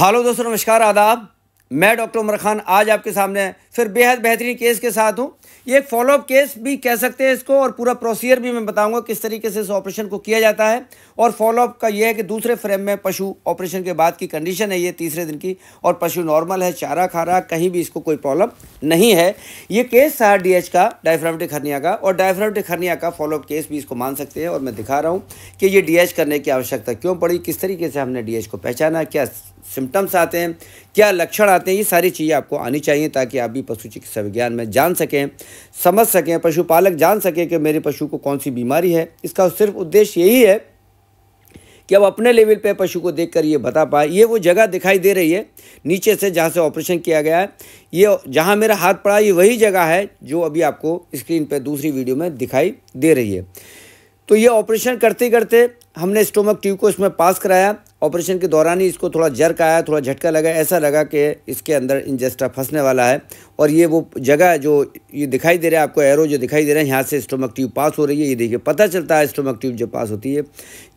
hello दोस्तों नमस्कार आदाब मैं डॉक्टर उमर खान आज आपके सामने फिर बेहद बेहतरीन केस के साथ हूँ ये एक फॉलोअप केस भी कह सकते हैं इसको और पूरा प्रोसीजर भी मैं बताऊंगा किस तरीके से इस ऑपरेशन को किया जाता है और फॉलोअप का यह है कि दूसरे फ्रेम में पशु ऑपरेशन के बाद की कंडीशन है ये तीसरे दिन की और पशु नॉर्मल है चारा खा रहा कहीं भी इसको कोई प्रॉब्लम नहीं है ये केस था डी का डायफ्रामेटिक हरनिया का और डायफ्रामेटिक हरनिया का फॉलोअप केस भी इसको मान सकते हैं और मैं दिखा रहा हूँ कि ये डी करने की आवश्यकता क्यों पड़ी किस तरीके से हमने डी को पहचाना क्या सिम्टम्स आते हैं क्या लक्षण आते हैं ये सारी चीज़ें आपको आनी चाहिए ताकि आप अपनी पशु चिकित्सा विज्ञान में जान सकें समझ सकें पशुपालक जान सकें कि मेरे पशु को कौन सी बीमारी है इसका सिर्फ उद्देश्य यही है कि अब अपने लेवल पे पशु को देखकर ये बता पाए ये वो जगह दिखाई दे रही है नीचे से जहाँ से ऑपरेशन किया गया है ये जहाँ मेरा हाथ पड़ा ये वही जगह है जो अभी आपको स्क्रीन पे दूसरी वीडियो में दिखाई दे रही है तो ये ऑपरेशन करते करते हमने स्टोमक ट्यूब को इसमें पास कराया ऑपरेशन के दौरान ही इसको थोड़ा जर्क आया थोड़ा झटका लगा ऐसा लगा कि इसके अंदर इंजेस्टा फंसने वाला है और ये वो जगह जो ये दिखाई दे रहा है आपको एरो जो दिखाई दे रहा है यहाँ से स्टोमक ट्यूब पास हो रही है ये देखिए पता चलता है स्टोमक ट्यूब जब पास होती है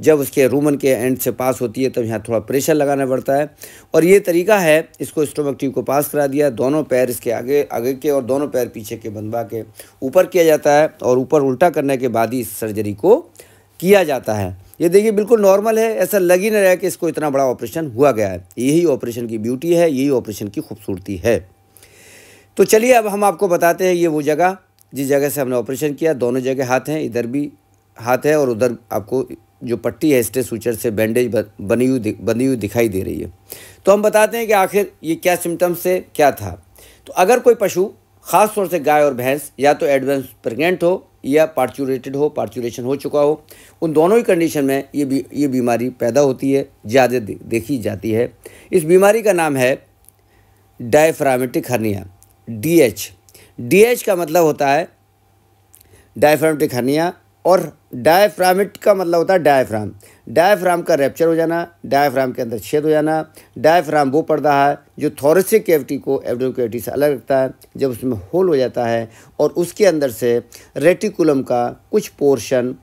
जब उसके रूमन के एंड से पास होती है तब तो यहाँ थोड़ा प्रेशर लगाना पड़ता है और ये तरीका है इसको स्टोमक ट्यूब को पास करा दिया दोनों पैर इसके आगे आगे के और दोनों पैर पीछे के बंधवा के ऊपर किया जाता है और ऊपर उल्टा करने के बाद ही इस सर्जरी को किया जाता है ये देखिए बिल्कुल नॉर्मल है ऐसा लग ही नहीं रहा कि इसको इतना बड़ा ऑपरेशन हुआ गया है यही ऑपरेशन की ब्यूटी है यही ऑपरेशन की खूबसूरती है तो चलिए अब हम आपको बताते हैं ये वो जगह जिस जगह से हमने ऑपरेशन किया दोनों जगह हाथ हैं इधर भी हाथ है और उधर आपको जो पट्टी है स्टे सूचर से बैंडेज बनी हुई बनी हुई दिखाई दे रही है तो हम बताते हैं कि आखिर ये क्या सिम्टम्स से क्या था तो अगर कोई पशु ख़ास तौर से गाय और भैंस या तो एडवांस प्रेगनेंट हो या पार्चुरेटेड हो पार्चुरेशन हो चुका हो उन दोनों ही कंडीशन में ये भी ये बीमारी पैदा होती है ज़्यादा देखी जाती है इस बीमारी का नाम है diaphragmatic hernia D H D H का मतलब होता है डायफ्रामेटिक हर्निया और डायफ्रामिट का मतलब होता है डायफ्राम डायफ्राम का रैप्चर हो जाना डायफ्राम के अंदर छेद हो जाना डायफ्राम वो पर्दा है जो थोरसिक कैविटी को एब्डोम कैविटी से अलग रखता है जब उसमें होल हो जाता है और उसके अंदर से रेटिकुलम का कुछ पोर्शन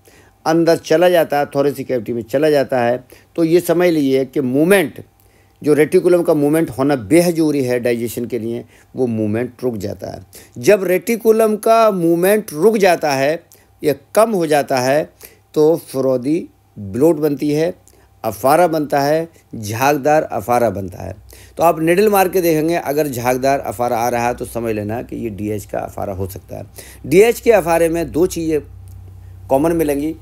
अंदर चला जाता है थोरसिक कैविटी में चला जाता है तो ये समझ लीजिए कि मूवमेंट जो रेटिकुलम का मूवमेंट होना बेहद जरूरी है डाइजेशन के लिए वो मूवमेंट रुक जाता है जब रेटिकुलम का मूवमेंट रुक जाता है यह कम हो जाता है तो फरौदी ब्लोट बनती है अफारा बनता है झागदार अफारा बनता है तो आप निडल मार के देखेंगे अगर झागदार अफारा आ रहा है तो समझ लेना कि ये डीएच का अफारा हो सकता है डीएच के अफारे में दो चीज़ें कॉमन मिलेंगी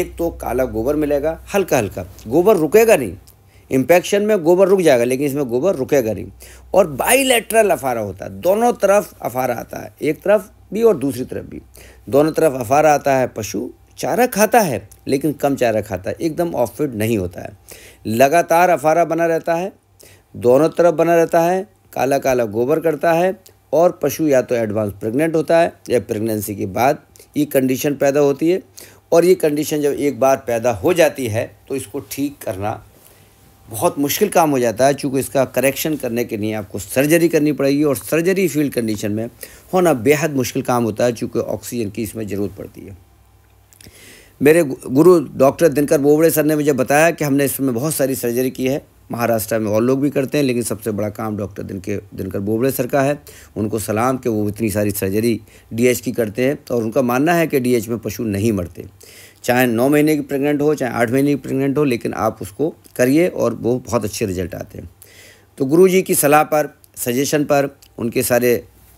एक तो काला गोबर मिलेगा हल्का हल्का गोबर रुकेगा नहीं इम्पेक्शन में गोबर रुक जाएगा लेकिन इसमें गोबर रुकेगा नहीं और बाईलेटरल अफारा होता है दोनों तरफ अफारा आता है एक तरफ भी और दूसरी तरफ भी दोनों तरफ अफारा आता है पशु चारा खाता है लेकिन कम चारा खाता है एकदम ऑफ फिड नहीं होता है लगातार अफारा बना रहता है दोनों तरफ बना रहता है काला काला गोबर करता है और पशु या तो एडवांस प्रेग्नेंट होता है या प्रेगनेंसी के बाद ये कंडीशन पैदा होती है और ये कंडीशन जब एक बार पैदा हो जाती है तो इसको ठीक करना बहुत मुश्किल काम हो जाता है चूँकि इसका करेक्शन करने के लिए आपको सर्जरी करनी पड़ेगी और सर्जरी फील्ड कंडीशन में होना बेहद मुश्किल काम होता है चूँकि ऑक्सीजन की इसमें ज़रूरत पड़ती है मेरे गुरु डॉक्टर दिनकर बोबड़े सर ने मुझे बताया कि हमने इसमें बहुत सारी सर्जरी की है महाराष्ट्र में और लोग भी करते हैं लेकिन सबसे बड़ा काम डॉक्टर के दिनकर बोबड़े सर का है उनको सलाम कि वो इतनी सारी सर्जरी डीएच की करते हैं और तो उनका मानना है कि डीएच में पशु नहीं मरते चाहे नौ महीने की प्रेग्नेंट हो चाहे आठ महीने की प्रेग्नेंट हो लेकिन आप उसको करिए और वो बहुत अच्छे रिजल्ट आते हैं तो गुरु जी की सलाह पर सजेशन पर उनके सारे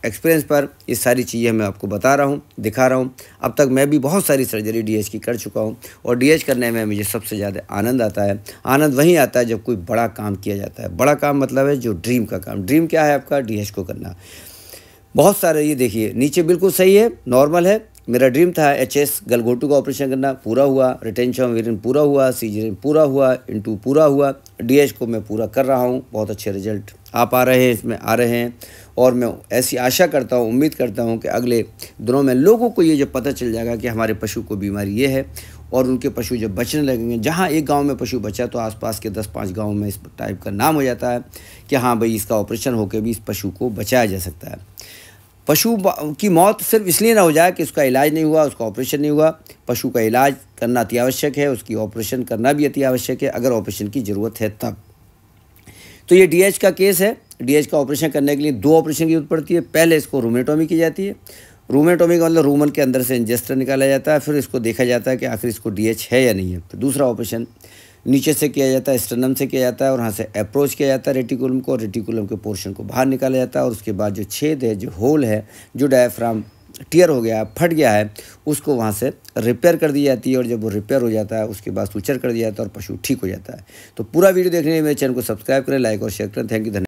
एक्सपीरियंस पर ये सारी चीज़ें मैं आपको बता रहा हूँ दिखा रहा हूँ अब तक मैं भी बहुत सारी सर्जरी डी की कर चुका हूँ और डी करने में मुझे सबसे ज़्यादा आनंद आता है आनंद वहीं आता है जब कोई बड़ा काम किया जाता है बड़ा काम मतलब है जो ड्रीम का काम ड्रीम क्या है आपका डी को करना बहुत सारे ये देखिए नीचे बिल्कुल सही है नॉर्मल है मेरा ड्रीम था एच एस गलघोटू का ऑपरेशन करना पूरा हुआ रिटेंशन वेरियन पूरा हुआ सीजरिन पूरा हुआ इंटू पूरा हुआ डी को मैं पूरा कर रहा हूँ बहुत अच्छे रिजल्ट आ पा रहे हैं इसमें आ रहे हैं और मैं ऐसी आशा करता हूँ उम्मीद करता हूँ कि अगले दिनों में लोगों को ये जब पता चल जाएगा कि हमारे पशु को बीमारी ये है और उनके पशु जब बचने लगेंगे जहाँ एक गांव में पशु बचा तो आसपास के दस पाँच गाँव में इस टाइप का नाम हो जाता है कि हाँ भाई इसका ऑपरेशन होकर भी इस पशु को बचाया जा सकता है पशु की मौत सिर्फ इसलिए ना हो जाए कि उसका इलाज नहीं हुआ उसका ऑपरेशन नहीं हुआ पशु का इलाज करना अति आवश्यक है उसकी ऑपरेशन करना भी अति आवश्यक है अगर ऑपरेशन की ज़रूरत है तब तो ये डीएच का केस है डीएच का ऑपरेशन करने के लिए दो ऑपरेशन की जरूरत पड़ती है पहले इसको रोमेटोमी की जाती है रोमेटोमी का मतलब रूमन के अंदर से इंजेस्टर निकाला जाता है फिर इसको देखा जाता है कि आखिर इसको डी है या नहीं है तो दूसरा ऑपरेशन नीचे से किया जाता है स्टनम से किया जाता है और वहाँ से अप्रोच किया जाता है रेटिकुलम को रेटिकुलम के पोर्शन को बाहर निकाला जाता है और उसके बाद जो छेद है जो होल है जो डायफ्राम टीयर हो गया फट गया है उसको वहाँ से रिपेयर कर दी जाती है और जब वो रिपेयर हो जाता है उसके बाद सूचर कर दिया जाता है और पशु ठीक हो जाता है तो पूरा वीडियो देखने में मेरे चैनल को सब्सक्राइब करें लाइक और शेयर करें थैंक यू